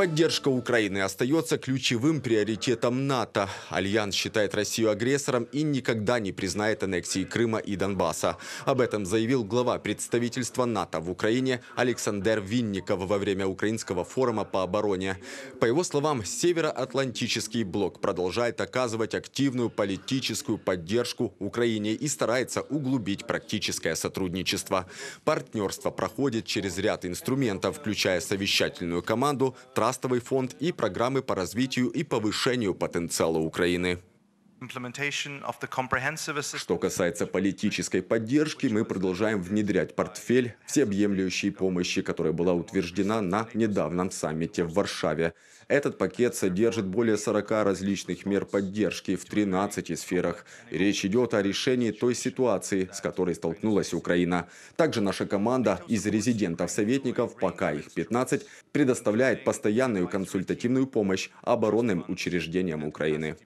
Поддержка Украины остается ключевым приоритетом НАТО. Альянс считает Россию агрессором и никогда не признает аннексии Крыма и Донбасса. Об этом заявил глава представительства НАТО в Украине Александр Винников во время украинского форума по обороне. По его словам, Североатлантический блок продолжает оказывать активную политическую поддержку Украине и старается углубить практическое сотрудничество. Партнерство проходит через ряд инструментов, включая совещательную команду, транспорт, Трастовый фонд и программы по развитию и повышению потенциала Украины. Что касается политической поддержки, мы продолжаем внедрять портфель всеобъемлющей помощи, которая была утверждена на недавнем саммите в Варшаве. Этот пакет содержит более 40 различных мер поддержки в 13 сферах. И речь идет о решении той ситуации, с которой столкнулась Украина. Также наша команда из резидентов-советников, пока их 15, предоставляет постоянную консультативную помощь оборонным учреждениям Украины.